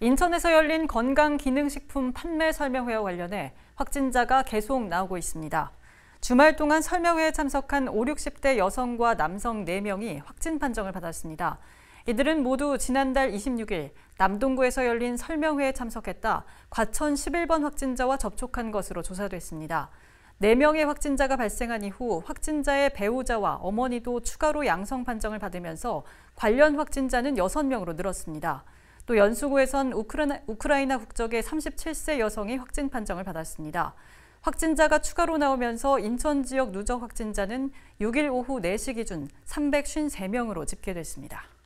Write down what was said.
인천에서 열린 건강기능식품 판매 설명회와 관련해 확진자가 계속 나오고 있습니다. 주말 동안 설명회에 참석한 5, 60대 여성과 남성 4명이 확진 판정을 받았습니다. 이들은 모두 지난달 26일 남동구에서 열린 설명회에 참석했다 과천 11번 확진자와 접촉한 것으로 조사됐습니다. 4명의 확진자가 발생한 이후 확진자의 배우자와 어머니도 추가로 양성 판정을 받으면서 관련 확진자는 6명으로 늘었습니다. 또 연수구에선 우크라이나, 우크라이나 국적의 37세 여성이 확진 판정을 받았습니다. 확진자가 추가로 나오면서 인천 지역 누적 확진자는 6일 오후 4시 기준 353명으로 집계됐습니다.